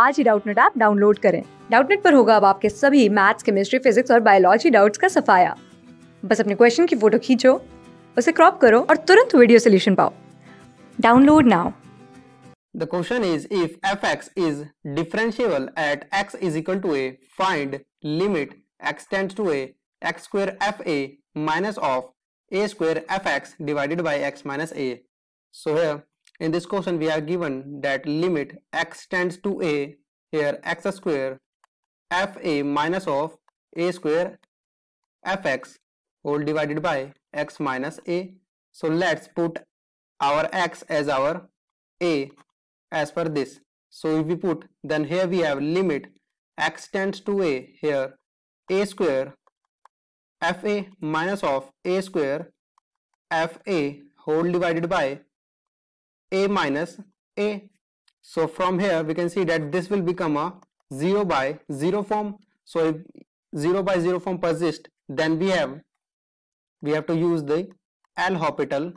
आज ही Doubtnut app download करें डाउटनेट पर होगा अब आपके सभी मैथ्स केमिस्ट्री फिजिक्स और बायोलॉजी डाउट्स का सफाया बस अपने क्वेश्चन की फोटो खींचो उसे क्रॉप करो और तुरंत वीडियो सोल्यूशन पाओ download now The question is if fx is differentiable at x is equal to a, find limit x tends to a x square fa minus of a square fx divided by x minus a. So here in this question we are given that limit x tends to a here x square fa minus of a square fx all divided by x minus a so let's put our x as our a as per this so if we put then here we have limit x tends to a here a square fa minus of a square fa whole divided by a minus a. So from here we can see that this will become a 0 by 0 form. So if 0 by 0 form persists then we have we have to use the L'Hopital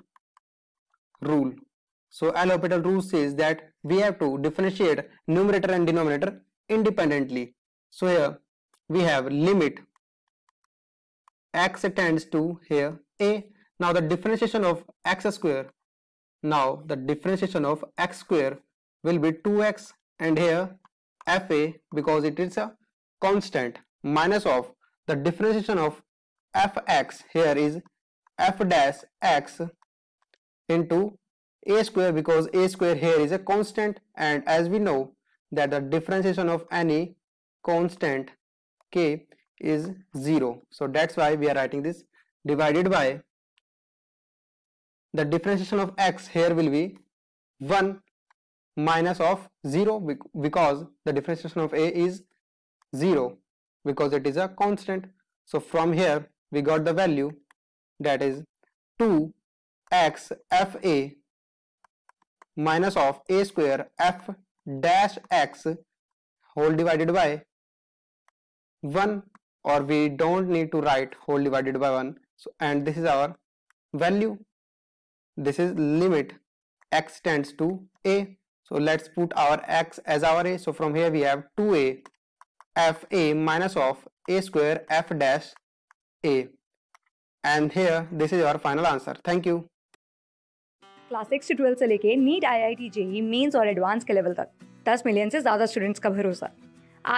rule. So L'Hopital rule says that we have to differentiate numerator and denominator independently. So here we have limit x tends to here a. Now the differentiation of x square now the differentiation of x square will be 2x and here fa because it is a constant minus of the differentiation of fx here is f dash x into a square because a square here is a constant and as we know that the differentiation of any constant k is 0 so that's why we are writing this divided by the differentiation of x here will be 1 minus of 0 because the differentiation of a is 0 because it is a constant so from here we got the value that is 2 x f a minus of a square f dash x whole divided by 1 or we don't need to write whole divided by 1 so and this is our value this is limit x tends to a so let's put our x as our a so from here we have 2a f a minus of a square f dash a and here this is our final answer thank you class six से twelfth से लेके NEET I I T JEE Mains और advance के level तक 10 million से ज़्यादा students का भरोसा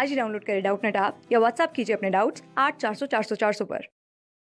आज ही डाउनलोड करें डाउट नेट आप या व्हाट्सअप कीजिए अपने डाउट्स आठ चार सौ चार सौ चार सौ पर